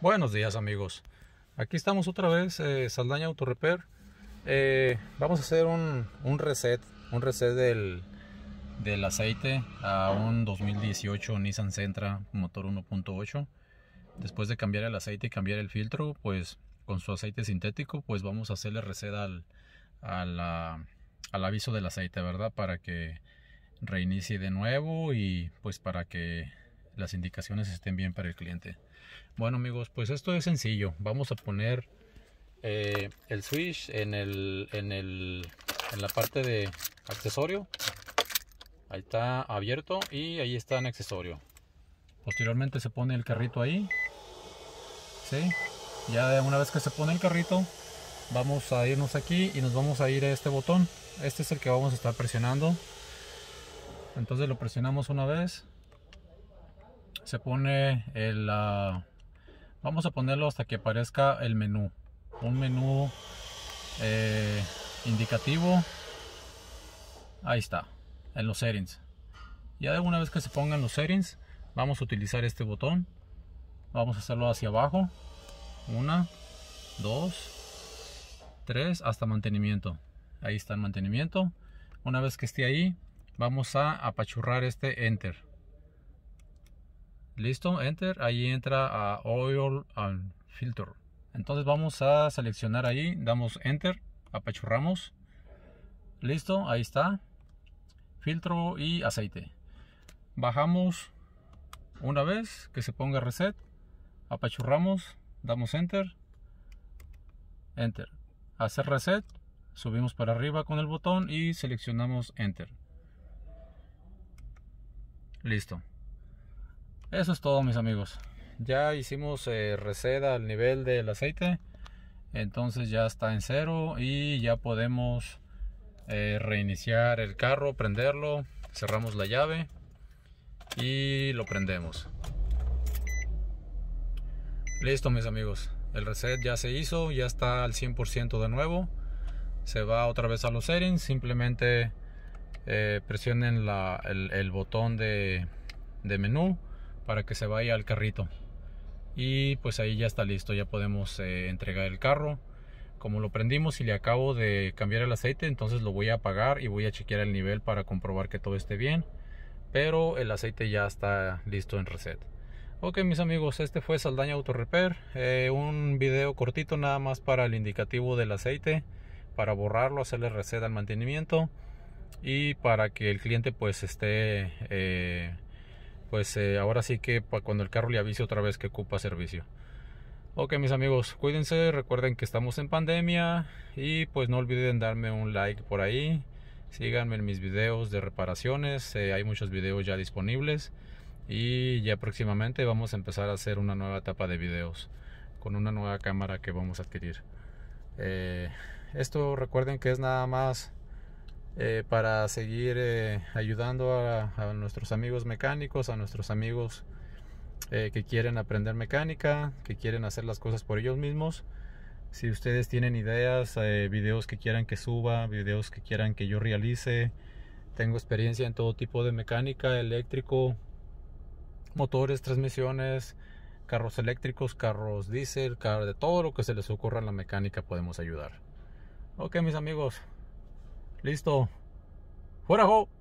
Buenos días amigos, aquí estamos otra vez, eh, Saldaña Autorepair eh, vamos a hacer un, un, reset, un reset del, del aceite a un 2018 Nissan Sentra motor 1.8 Después de cambiar el aceite y cambiar el filtro, pues con su aceite sintético, pues vamos a hacerle reset al, a al aviso del aceite, ¿verdad? Para que reinicie de nuevo y pues para que las indicaciones estén bien para el cliente. Bueno amigos, pues esto es sencillo. Vamos a poner eh, el switch en, el, en, la parte de accesorio. Ahí está abierto y ahí está en accesorio. Posteriormente se pone el carrito ahí. ¿Sí? Ya una vez que se pone el carrito, vamos a irnos aquí y nos vamos a ir a este botón. Este es el que vamos a estar presionando. Entonces lo presionamos una vez se pone el ah, vamos a ponerlo hasta que aparezca el menú un menú eh, indicativo ahí está en los settings ya de una vez que se pongan los settings vamos a utilizar este botón vamos a hacerlo hacia abajo una dos tres hasta mantenimiento ahí está el mantenimiento una vez que esté ahí vamos a apachurrar este enter Listo, enter. Ahí entra a Oil and Filter. Entonces vamos a seleccionar ahí, damos enter, apachurramos. Listo, ahí está. Filtro y aceite. Bajamos una vez que se ponga reset. Apachurramos, damos enter. Enter. Hacer reset. Subimos para arriba con el botón y seleccionamos enter. Listo. Eso es todo mis amigos. Ya hicimos eh, reset al nivel del aceite. Entonces ya está en cero y ya podemos eh, reiniciar el carro, prenderlo. Cerramos la llave y lo prendemos. Listo mis amigos. El reset ya se hizo, ya está al 100% de nuevo. Se va otra vez a los settings. Simplemente eh, presionen el, botón de menú para que se vaya al carrito. Y pues ahí ya está listo, ya podemos eh, entregar el carro. Como lo prendimos y le acabo de cambiar el aceite, entonces lo voy a apagar y voy a chequear el nivel para comprobar que todo esté bien. Pero el aceite ya está listo en reset. Ok mis amigos, este fue Saldaña Auto Repair, eh, un video cortito nada más para el indicativo del aceite, para borrarlo, hacerle reset al mantenimiento y para que el cliente pues esté eh, pues eh, ahora sí que cuando el carro le avise otra vez que ocupa servicio. Ok mis amigos, cuídense, recuerden que estamos en pandemia y pues no olviden darme un like por ahí. Síganme en mis videos de reparaciones, eh, hay muchos videos ya disponibles y ya próximamente vamos a empezar a hacer una nueva etapa de videos con una nueva cámara que vamos a adquirir. Eh, esto recuerden que es nada más eh, para seguir eh, ayudando a, nuestros amigos mecánicos, a nuestros amigos eh, que quieren aprender mecánica, que quieren hacer las cosas por ellos mismos. Si ustedes tienen ideas, videos que quieran que suba, videos que quieran que yo realice, tengo experiencia en todo tipo de mecánica, eléctrico, motores, transmisiones, carros eléctricos, carros diésel, de todo lo que se les ocurra en la mecánica podemos ayudar. Ok mis amigos, Listo. Fuera, Joe.